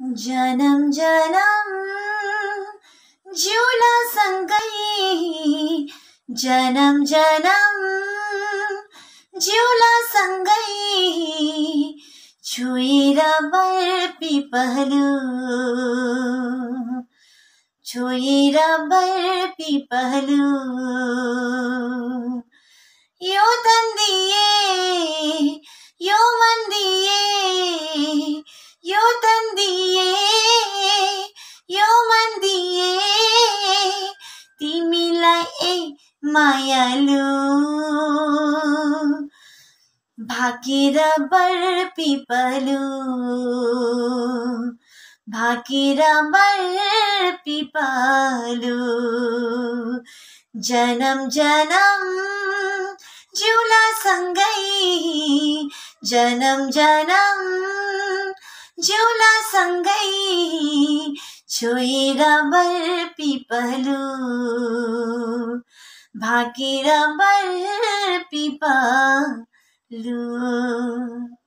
जनम जनम झूला संगई जनम जनम झूला संगई छुई रबर पहलू छुई रबर पहलू यो तन दिए यो मंदी मायालू भाकीरा बर पीपलू भाकीरा बर पीपलू जन्म जनम झूला संगई जन्म जनम झूला संगई छोई रबर पीपलू भागीरा बर पीपा लू